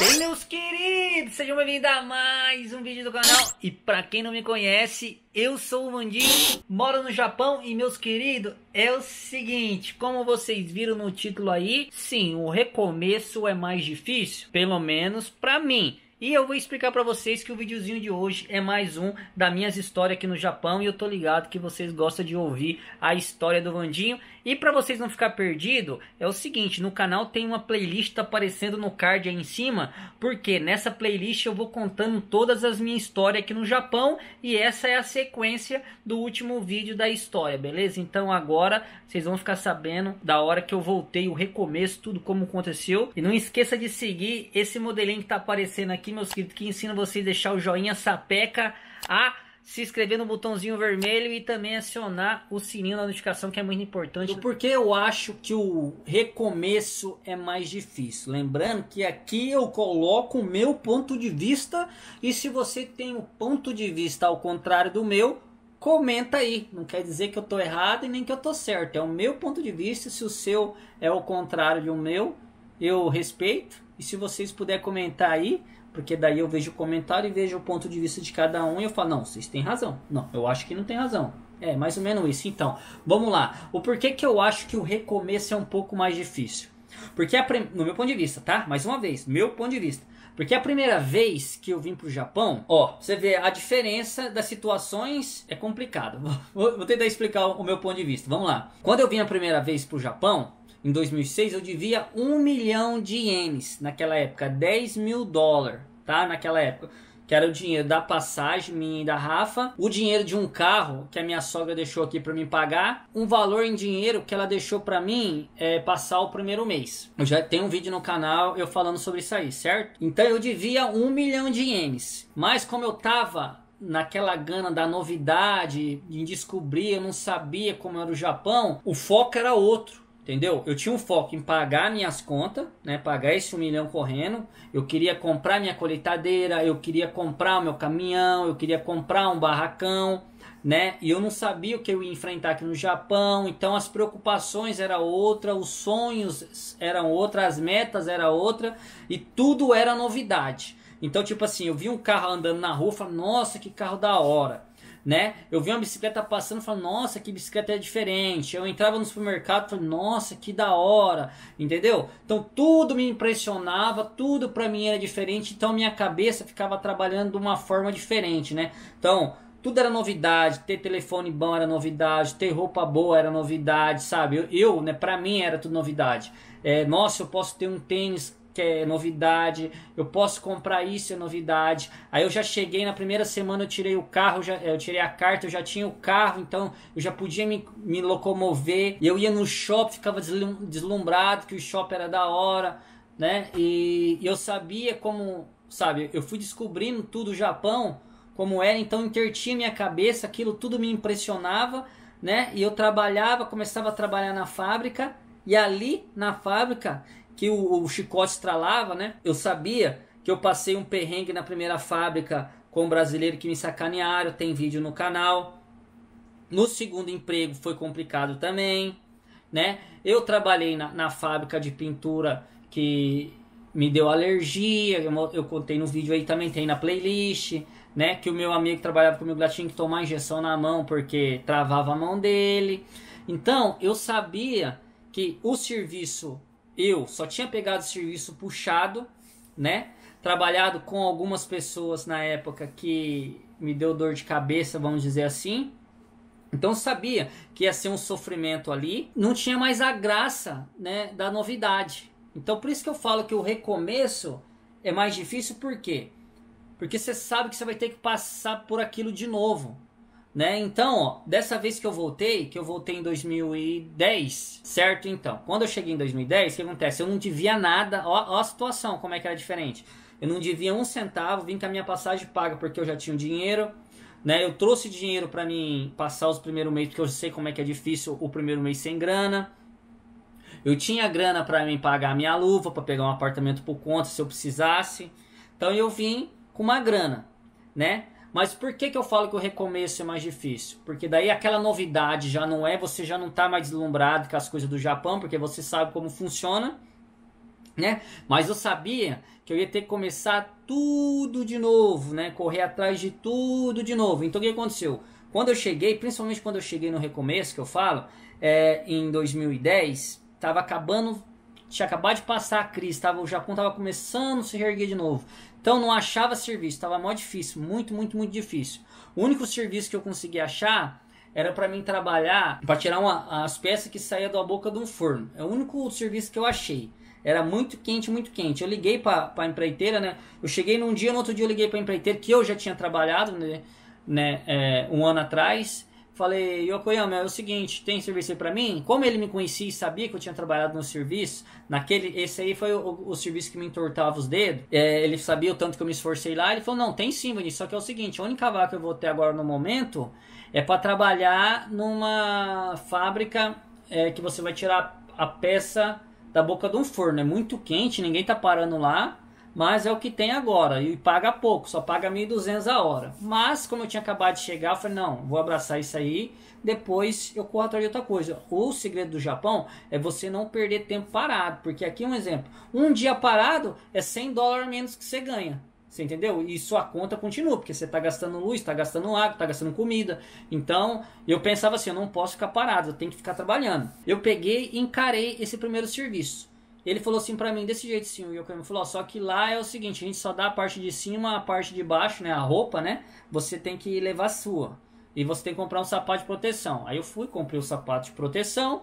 Ei, meus queridos, sejam bem-vindos a mais um vídeo do canal. E para quem não me conhece, eu sou o Mandinho, moro no Japão e meus queridos, é o seguinte, como vocês viram no título aí, sim, o recomeço é mais difícil, pelo menos para mim. E eu vou explicar para vocês que o videozinho de hoje é mais um da minhas histórias aqui no Japão e eu tô ligado que vocês gostam de ouvir a história do Vandinho. E para vocês não ficar perdido, é o seguinte, no canal tem uma playlist aparecendo no card aí em cima, porque nessa playlist eu vou contando todas as minhas histórias aqui no Japão e essa é a sequência do último vídeo da história, beleza? Então agora vocês vão ficar sabendo da hora que eu voltei, o recomeço, tudo como aconteceu. E não esqueça de seguir esse modelinho que tá aparecendo aqui meus queridos, que ensina vocês a deixar o joinha sapeca, a se inscrever no botãozinho vermelho e também acionar o sininho da notificação, que é muito importante. Por que eu acho que o recomeço é mais difícil? Lembrando que aqui eu coloco o meu ponto de vista e se você tem o um ponto de vista ao contrário do meu, comenta aí. Não quer dizer que eu estou errado e nem que eu estou certo. É o meu ponto de vista, se o seu é o contrário do meu, eu respeito. E se vocês puderem comentar aí, porque daí eu vejo o comentário e vejo o ponto de vista de cada um e eu falo, não, vocês têm razão. Não, eu acho que não tem razão. É, mais ou menos isso. Então, vamos lá. O porquê que eu acho que o recomeço é um pouco mais difícil? Porque, prim... no meu ponto de vista, tá? Mais uma vez, meu ponto de vista. Porque a primeira vez que eu vim pro Japão, ó, você vê a diferença das situações é complicado. Vou, tentar explicar o meu ponto de vista. Vamos lá. Quando eu vim a primeira vez pro Japão, em 2006, eu devia um milhão de ienes naquela época, 10 mil dólares, tá? Naquela época. Que era o dinheiro da passagem minha e da Rafa, o dinheiro de um carro que a minha sogra deixou aqui para mim pagar, um valor em dinheiro que ela deixou para mim é, passar o primeiro mês. Eu já tenho um vídeo no canal eu falando sobre isso aí, certo? Então eu devia um milhão de ienes, mas como eu tava naquela gana da novidade, em descobrir, eu não sabia como era o Japão, o foco era outro. Entendeu? Eu tinha um foco em pagar minhas contas, né? Pagar esse um milhão correndo. Eu queria comprar minha colheitadeira, eu queria comprar o meu caminhão, eu queria comprar um barracão, né? E eu não sabia o que eu ia enfrentar aqui no Japão. Então as preocupações era outra, os sonhos eram outra, as metas era outra e tudo era novidade. Então tipo assim, eu vi um carro andando na rua, falei, nossa, que carro da hora né? Eu vi uma bicicleta passando e nossa, que bicicleta é diferente. Eu entrava no supermercado e nossa, que da hora, entendeu? Então tudo me impressionava, tudo para mim era diferente, então minha cabeça ficava trabalhando de uma forma diferente, né? Então, tudo era novidade, ter telefone bom era novidade, ter roupa boa era novidade, sabe? Eu, eu né, pra mim era tudo novidade. É, nossa, eu posso ter um tênis que é novidade, eu posso comprar isso, é novidade. Aí eu já cheguei na primeira semana, eu tirei o carro, já, eu tirei a carta, eu já tinha o carro, então eu já podia me, me locomover. Eu ia no shopping, ficava deslumbrado que o shopping era da hora, né? E, e eu sabia como, sabe, eu fui descobrindo tudo o Japão, como era, então intertinha minha cabeça, aquilo tudo me impressionava, né? E eu trabalhava, começava a trabalhar na fábrica, e ali na fábrica que o, o chicote estralava, né? Eu sabia que eu passei um perrengue na primeira fábrica com um brasileiro que me sacanearam, tem vídeo no canal. No segundo emprego foi complicado também, né? Eu trabalhei na, na fábrica de pintura que me deu alergia, eu, eu, contei no vídeo aí também, tem na playlist, né? Que o meu amigo que trabalhava comigo lá tinha que tomar injeção na mão porque travava a mão dele. Então, eu sabia que o serviço eu só tinha pegado o serviço puxado, né? Trabalhado com algumas pessoas na época que me deu dor de cabeça, vamos dizer assim. Então sabia que ia ser um sofrimento ali, não tinha mais a graça, né, da novidade. Então por isso que eu falo que o recomeço é mais difícil, por quê? Porque você sabe que você vai ter que passar por aquilo de novo. Né? Então, ó, dessa vez que eu voltei, que eu voltei em 2010, certo? Então, quando eu cheguei em 2010, o que acontece? Eu não devia nada, ó, ó a situação, como é que era diferente. Eu não devia um centavo, vim com a minha passagem paga porque eu já tinha o um dinheiro, né? Eu trouxe dinheiro para mim passar os primeiros meses, porque eu sei como é que é difícil o primeiro mês sem grana. Eu tinha grana para mim pagar a minha luva, para pegar um apartamento por conta se eu precisasse. Então eu vim com uma grana, né? Mas por que, que eu falo que o recomeço é mais difícil? Porque daí aquela novidade já não é, você já não está mais deslumbrado com as coisas do Japão, porque você sabe como funciona, né? Mas eu sabia que eu ia ter que começar tudo de novo, né? Correr atrás de tudo de novo. Então o que aconteceu? Quando eu cheguei, principalmente quando eu cheguei no recomeço, que eu falo, é, em 2010, estava acabando tinha acabado de passar a crise, tava, o Japão estava começando a se reerguer de novo. Então não achava serviço, estava mó difícil, muito, muito, muito difícil. O único serviço que eu consegui achar era para mim trabalhar, para tirar uma, as peças que saía da boca de um forno. É o único serviço que eu achei. Era muito quente, muito quente. Eu liguei para a empreiteira, né? Eu cheguei num dia, no outro dia eu liguei para a empreiteira, que eu já tinha trabalhado, né? né é, um ano atrás. Falei, Yokoyama, é o seguinte, tem serviço aí pra mim? Como ele me conhecia e sabia que eu tinha trabalhado no serviço, naquele, esse aí foi o, o, serviço que me entortava os dedos, é, ele sabia o tanto que eu me esforcei lá, ele falou, não, tem sim, Vinícius, só que é o seguinte, a única vaga que eu vou ter agora no momento é para trabalhar numa fábrica é, que você vai tirar a peça da boca de um forno, é muito quente, ninguém tá parando lá, mas é o que tem agora e paga pouco, só paga 1.200 a hora. Mas como eu tinha acabado de chegar, eu falei, não, vou abraçar isso aí, depois eu corro atrás de outra coisa. O segredo do Japão é você não perder tempo parado, porque aqui é um exemplo, um dia parado é 100 dólares menos que você ganha. Você entendeu? E sua conta continua, porque você está gastando luz, está gastando água, está gastando comida. Então, eu pensava assim, eu não posso ficar parado, eu tenho que ficar trabalhando. Eu peguei e encarei esse primeiro serviço. Ele falou assim para mim, desse jeito sim, o Yokami falou, ó, só que lá é o seguinte, a gente só dá a parte de cima, a parte de baixo, né, a roupa, né, você tem que levar a sua. E você tem que comprar um sapato de proteção. Aí eu fui, comprei o um sapato de proteção,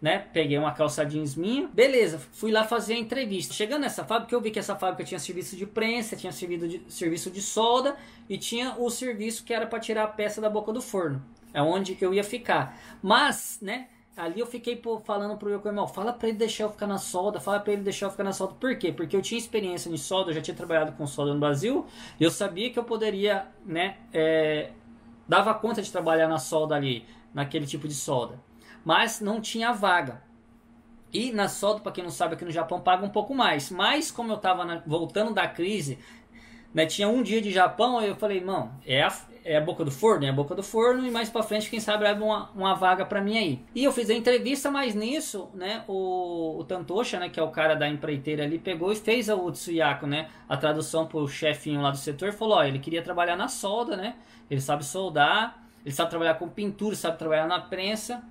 né, peguei uma calça jeans minha, beleza, fui lá fazer a entrevista. Chegando nessa fábrica, eu vi que essa fábrica tinha serviço de prensa, tinha de, serviço de solda e tinha o serviço que era para tirar a peça da boca do forno. É onde eu ia ficar. Mas, né, ali eu fiquei pô, falando pro meu irmão, fala pra ele deixar eu ficar na solda, fala pra ele deixar eu ficar na solda. Por quê? Porque eu tinha experiência em solda, eu já tinha trabalhado com solda no Brasil, eu sabia que eu poderia, né, é, dava conta de trabalhar na solda ali, naquele tipo de solda. Mas não tinha vaga. E na solda, para quem não sabe, aqui no Japão paga um pouco mais. Mas como eu tava na, voltando da crise, né, tinha um dia de Japão, eu falei, irmão, é a, é a boca do forno, é a boca do forno, e mais para frente, quem sabe, abre uma, uma vaga para mim aí. E eu fiz a entrevista, mas nisso, né, o, o Tantosha, né, que é o cara da empreiteira ali, pegou e fez o Tsuyako, né, a tradução pro chefinho lá do setor, falou, ó, ele queria trabalhar na solda, né, ele sabe soldar, ele sabe trabalhar com pintura, sabe trabalhar na prensa,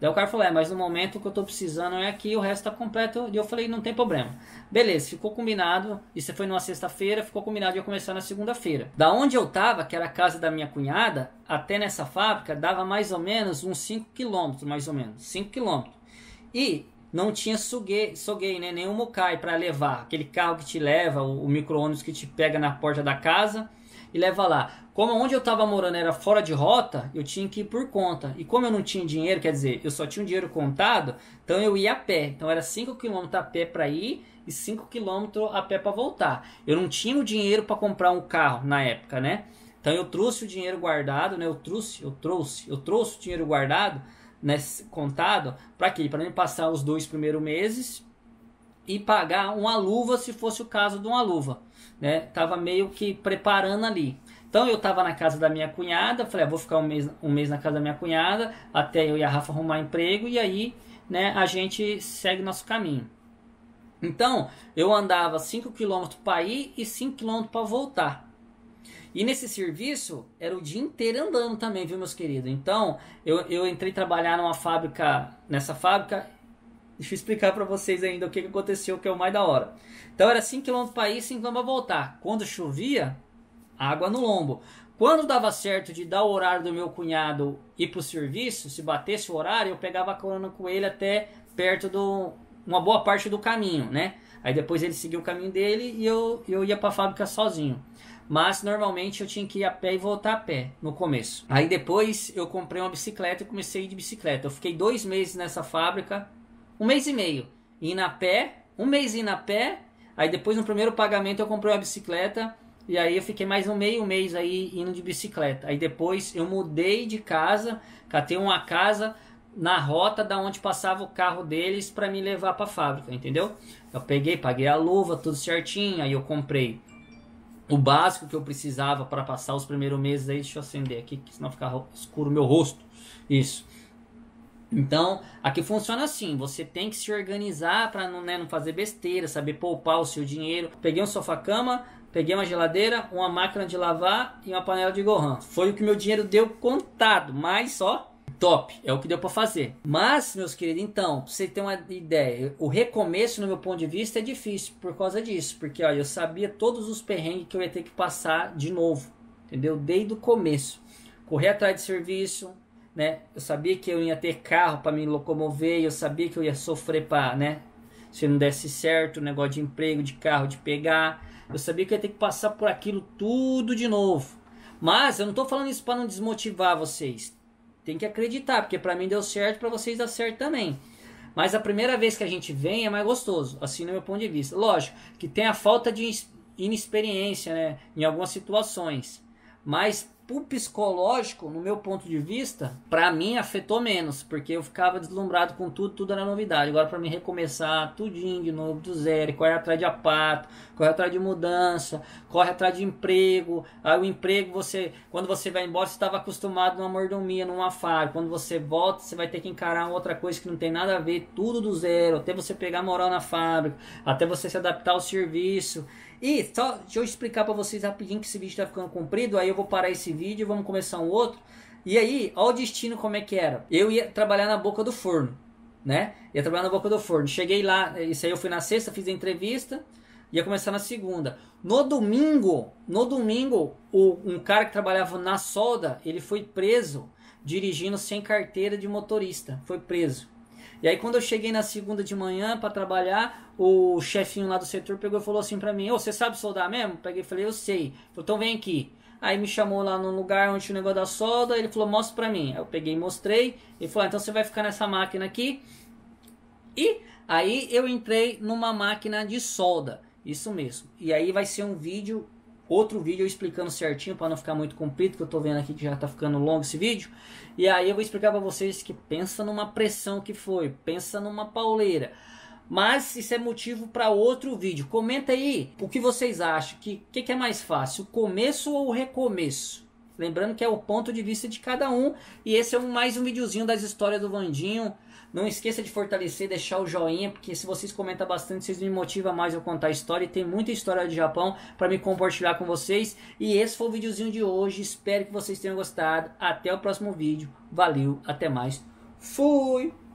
Daí o cara falou: É, mas no momento o que eu tô precisando é aqui, o resto tá completo. E eu falei: Não tem problema. Beleza, ficou combinado. Isso foi numa sexta-feira, ficou combinado de eu começar na segunda-feira. Da onde eu tava, que era a casa da minha cunhada, até nessa fábrica, dava mais ou menos uns 5 quilômetros, mais ou menos. 5 quilômetros. E não tinha suguei, suguei né? Nenhum mokai para levar. Aquele carro que te leva, o, o micro-ônibus que te pega na porta da casa e leva lá. Como onde eu estava morando era fora de rota, eu tinha que ir por conta. E como eu não tinha dinheiro, quer dizer, eu só tinha um dinheiro contado, então eu ia a pé. Então era 5 km a pé para ir e 5 km a pé para voltar. Eu não tinha o dinheiro para comprar um carro na época, né? Então eu trouxe o dinheiro guardado, né? Eu trouxe, eu trouxe, eu trouxe o dinheiro guardado, né, contado, para quê? Para mim passar os dois primeiros meses e pagar uma luva se fosse o caso de uma luva, né? Tava meio que preparando ali. Então eu tava na casa da minha cunhada, falei, ah, vou ficar um mês, um mês na casa da minha cunhada, até eu e a Rafa arrumar emprego e aí, né, a gente segue nosso caminho. Então, eu andava 5 km para ir e 5 km para voltar. E nesse serviço era o dia inteiro andando também, viu, meus queridos? Então, eu, eu entrei trabalhar numa fábrica, nessa fábrica, Deixa eu explicar para vocês ainda o que, que aconteceu, que é o mais da hora. Então era 5 km para ir, 5 km para voltar. Quando chovia, água no lombo. Quando dava certo de dar o horário do meu cunhado ir pro serviço, se batesse o horário, eu pegava a carona com ele até perto do uma boa parte do caminho, né? Aí depois ele seguia o caminho dele e eu, eu ia a fábrica sozinho. Mas normalmente eu tinha que ir a pé e voltar a pé no começo. Aí depois eu comprei uma bicicleta e comecei a ir de bicicleta. Eu fiquei dois meses nessa fábrica um mês e meio indo a pé, um mês indo a pé, aí depois no primeiro pagamento eu comprei uma bicicleta e aí eu fiquei mais um meio mês aí indo de bicicleta. Aí depois eu mudei de casa, catei uma casa na rota da onde passava o carro deles para me levar para a fábrica, entendeu? Eu peguei, paguei a luva, tudo certinho, aí eu comprei o básico que eu precisava para passar os primeiros meses aí. Deixa eu acender aqui, que senão fica escuro meu rosto. Isso. Então, aqui funciona assim: você tem que se organizar para não, né, não fazer besteira, saber poupar o seu dinheiro. Peguei um sofá-cama, peguei uma geladeira, uma máquina de lavar e uma panela de gohan. Foi o que meu dinheiro deu contado, mas só top, é o que deu para fazer. Mas, meus queridos, então, pra você ter uma ideia, o recomeço, no meu ponto de vista, é difícil por causa disso, porque ó eu sabia todos os perrengues que eu ia ter que passar de novo, entendeu? Desde o começo. Correr atrás de serviço, né? Eu sabia que eu ia ter carro para me locomover, eu sabia que eu ia sofrer para, né? Se não desse certo, o negócio de emprego, de carro, de pegar, eu sabia que eu ia ter que passar por aquilo tudo de novo. Mas eu não tô falando isso para não desmotivar vocês. Tem que acreditar, porque para mim deu certo, para vocês dá certo também. Mas a primeira vez que a gente vem é mais gostoso, assim no meu ponto de vista. Lógico que tem a falta de inexperiência, né, em algumas situações. Mas o psicológico, no meu ponto de vista, para mim afetou menos, porque eu ficava deslumbrado com tudo, tudo era novidade. Agora para mim recomeçar tudinho de novo do zero, corre atrás de apato, corre atrás de mudança, corre atrás de emprego. Aí o emprego você, quando você vai embora, você estava acostumado numa mordomia, numa fábrica Quando você volta, você vai ter que encarar outra coisa que não tem nada a ver, tudo do zero, até você pegar moral na fábrica, até você se adaptar ao serviço. E só deixa eu explicar para vocês rapidinho que esse vídeo tá ficando comprido, aí eu vou parar esse vídeo, vamos começar um outro. E aí, olha o destino como é que era. Eu ia trabalhar na boca do forno, né? Ia trabalhar na boca do forno. Cheguei lá, isso aí eu fui na sexta, fiz a entrevista, ia começar na segunda. No domingo, no domingo, o, um cara que trabalhava na solda, ele foi preso dirigindo sem carteira de motorista, foi preso. E aí quando eu cheguei na segunda de manhã para trabalhar, o chefinho lá do setor pegou e falou assim para mim: "Ô, você sabe soldar mesmo?" Peguei e falei: "Eu sei". Falei, então vem aqui. Aí me chamou lá no lugar onde tinha o negócio da solda, ele falou, mostra pra mim. Aí eu peguei e mostrei, ele falou, ah, então você vai ficar nessa máquina aqui. E aí eu entrei numa máquina de solda, isso mesmo. E aí vai ser um vídeo, outro vídeo explicando certinho, para não ficar muito comprido, que eu tô vendo aqui que já tá ficando longo esse vídeo. E aí eu vou explicar para vocês que pensa numa pressão que foi, pensa numa pauleira. Mas isso é motivo para outro vídeo. Comenta aí o que vocês acham. O que, que, que é mais fácil, o começo ou o recomeço? Lembrando que é o ponto de vista de cada um. E esse é um, mais um videozinho das histórias do Vandinho. Não esqueça de fortalecer, deixar o joinha, porque se vocês comentam bastante, vocês me motivam mais a contar a história. E tem muita história de Japão para me compartilhar com vocês. E esse foi o videozinho de hoje. Espero que vocês tenham gostado. Até o próximo vídeo. Valeu, até mais. Fui!